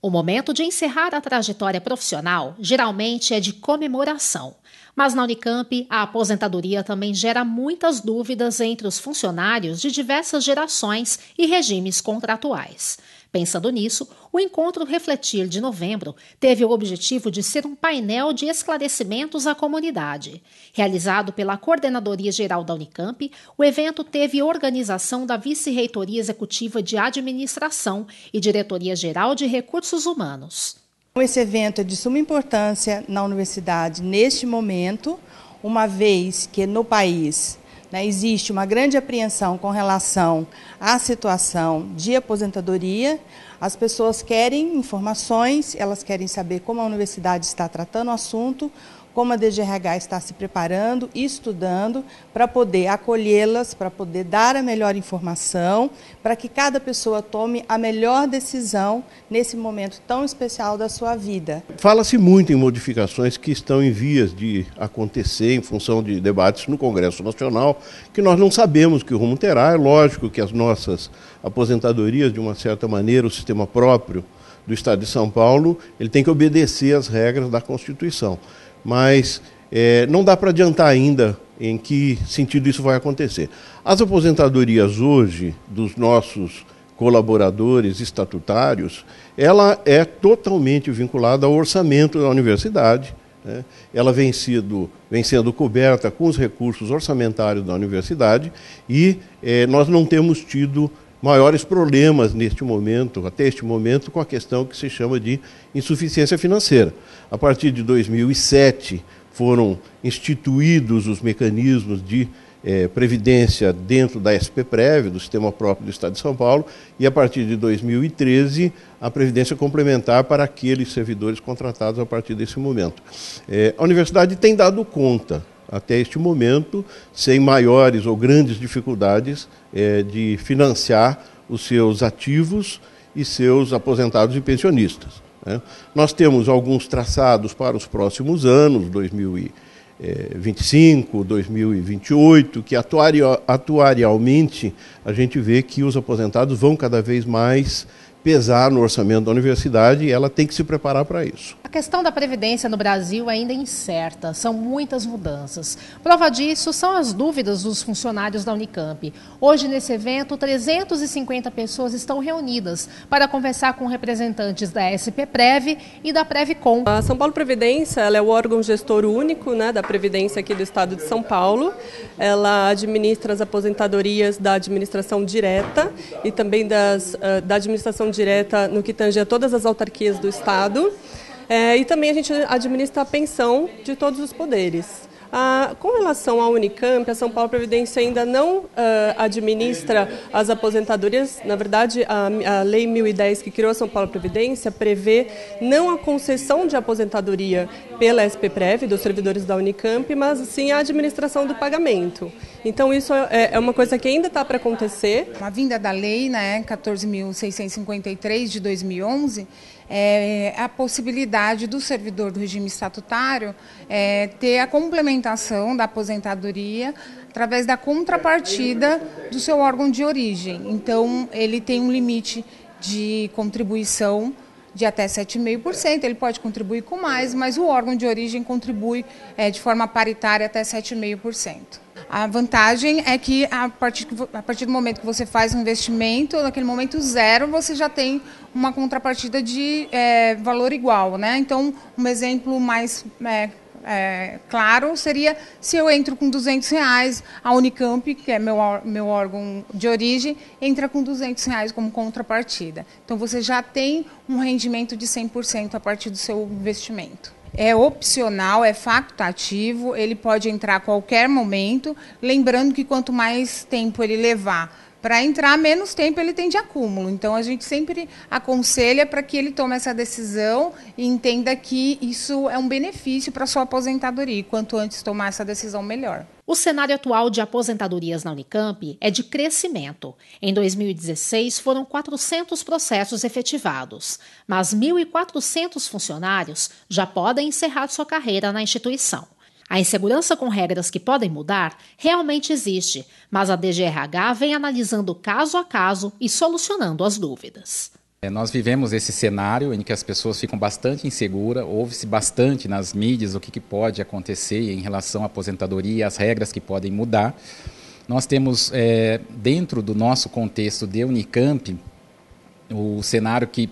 O momento de encerrar a trajetória profissional geralmente é de comemoração, mas na Unicamp, a aposentadoria também gera muitas dúvidas entre os funcionários de diversas gerações e regimes contratuais. Pensando nisso, o encontro Refletir de novembro teve o objetivo de ser um painel de esclarecimentos à comunidade. Realizado pela Coordenadoria Geral da Unicamp, o evento teve organização da Vice-Reitoria Executiva de Administração e Diretoria Geral de Recursos Humanos. Esse evento é de suma importância na universidade neste momento, uma vez que no país né, existe uma grande apreensão com relação à situação de aposentadoria. As pessoas querem informações, elas querem saber como a universidade está tratando o assunto, como a DGRH está se preparando e estudando para poder acolhê-las, para poder dar a melhor informação, para que cada pessoa tome a melhor decisão nesse momento tão especial da sua vida. Fala-se muito em modificações que estão em vias de acontecer em função de debates no Congresso Nacional, que nós não sabemos que rumo terá. É lógico que as nossas aposentadorias, de uma certa maneira, o sistema próprio do Estado de São Paulo, ele tem que obedecer às regras da Constituição. Mas é, não dá para adiantar ainda em que sentido isso vai acontecer. As aposentadorias hoje dos nossos colaboradores estatutários, ela é totalmente vinculada ao orçamento da universidade. Né? Ela vem, sido, vem sendo coberta com os recursos orçamentários da universidade e é, nós não temos tido maiores problemas neste momento, até este momento, com a questão que se chama de insuficiência financeira. A partir de 2007 foram instituídos os mecanismos de eh, previdência dentro da SPPREV, do Sistema Próprio do Estado de São Paulo, e a partir de 2013 a previdência complementar para aqueles servidores contratados a partir desse momento. Eh, a universidade tem dado conta até este momento, sem maiores ou grandes dificuldades é, de financiar os seus ativos e seus aposentados e pensionistas. Né? Nós temos alguns traçados para os próximos anos, 2025, 2028, que atuarialmente a gente vê que os aposentados vão cada vez mais pesar no orçamento da universidade e ela tem que se preparar para isso. A questão da previdência no Brasil ainda é incerta, são muitas mudanças. Prova disso são as dúvidas dos funcionários da Unicamp. Hoje, nesse evento, 350 pessoas estão reunidas para conversar com representantes da SP Prev e da Prevcom. A São Paulo Previdência é o órgão gestor único né, da Previdência aqui do Estado de São Paulo. Ela administra as aposentadorias da administração direta e também das, ah, da administração direta no que tange a todas as autarquias do Estado. É, e também a gente administra a pensão de todos os poderes. Ah, com relação à Unicamp, a São Paulo Previdência ainda não ah, administra as aposentadorias. Na verdade, a, a, Lei 1010 que criou a São Paulo Previdência prevê não a concessão de aposentadoria pela SPPREV, dos servidores da Unicamp, mas sim a administração do pagamento. Então, isso é, é, é uma coisa que ainda está para acontecer. A vinda da lei, né, 14.653 de 2011, é, a possibilidade do servidor do regime estatutário é, ter a complementação da aposentadoria através da contrapartida do seu órgão de origem. Então, ele tem um limite de contribuição de até 7,5%. Ele pode contribuir com mais, mas o órgão de origem contribui é, de forma paritária até 7,5%. A vantagem é que a partir, a partir do momento que você faz um investimento, naquele momento zero, você já tem uma contrapartida de é, valor igual. Né? Então, um exemplo mais é, é, claro seria se eu entro com 200 reais, a Unicamp, que é meu, meu órgão de origem, entra com 200 reais como contrapartida. Então você já tem um rendimento de 100% a partir do seu investimento é opcional, é facultativo, ele pode entrar a qualquer momento, lembrando que quanto mais tempo ele levar para entrar, menos tempo ele tem de acúmulo. Então a gente sempre aconselha para que ele tome essa decisão e entenda que isso é um benefício para sua aposentadoria. E Quanto antes tomar essa decisão, melhor. O cenário atual de aposentadorias na Unicamp é de crescimento. Em 2016, foram 400 processos efetivados, mas 1.400 funcionários já podem encerrar sua carreira na instituição. A insegurança com regras que podem mudar realmente existe, mas a DGRH vem analisando caso a caso e solucionando as dúvidas. É, nós vivemos esse cenário em que as pessoas ficam bastante inseguras, ouve-se bastante nas mídias o que, que, pode acontecer em relação à aposentadoria, as regras que podem mudar. Nós temos, é, dentro do nosso contexto de Unicamp, o cenário que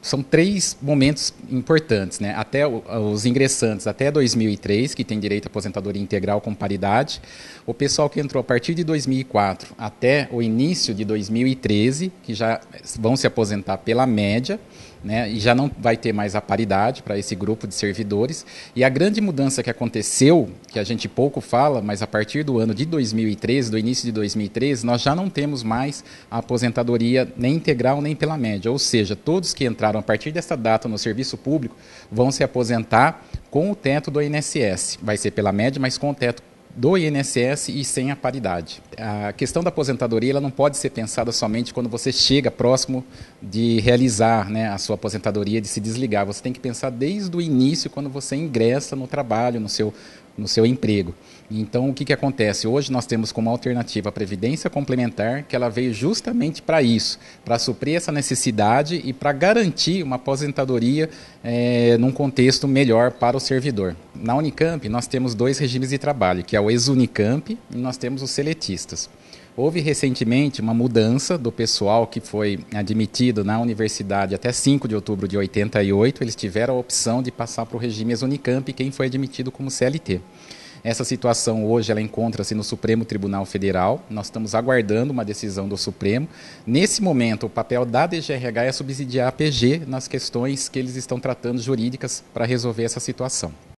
são três momentos importantes, né? Até os ingressantes até 2003, que tem direito à aposentadoria integral com paridade, o pessoal que entrou a partir de 2004 até o início de 2013, que já vão se aposentar pela média, né, e já não vai ter mais a paridade para esse grupo de servidores. E a grande mudança que aconteceu, que a gente pouco fala, mas a partir do ano de 2013, do início de 2013, nós já não temos mais a aposentadoria nem integral nem pela média. Ou seja, todos que entraram a partir dessa data no serviço público vão se aposentar com o teto do INSS. Vai ser pela média, mas com o teto do INSS e sem a paridade. A questão da aposentadoria ela não pode ser pensada somente quando você chega próximo de realizar né, a sua aposentadoria, de se desligar. Você tem que pensar desde o início, quando você ingressa no trabalho, no seu no seu emprego. Então, o que, que acontece? Hoje nós temos como alternativa a previdência complementar, que ela veio justamente para isso, para suprir essa necessidade e para garantir uma aposentadoria é, num contexto melhor para o servidor. Na Unicamp, nós temos dois regimes de trabalho, que é o ex-Unicamp e nós temos os seletistas. Houve recentemente uma mudança do pessoal que foi admitido na universidade até 5 de outubro de 88, eles tiveram a opção de passar para o regime Unicamp quem foi admitido como CLT. Essa situação hoje ela encontra-se no Supremo Tribunal Federal. Nós estamos aguardando uma decisão do Supremo. Nesse momento, o papel da DGRH é subsidiar a PG nas questões que eles estão tratando jurídicas para resolver essa situação.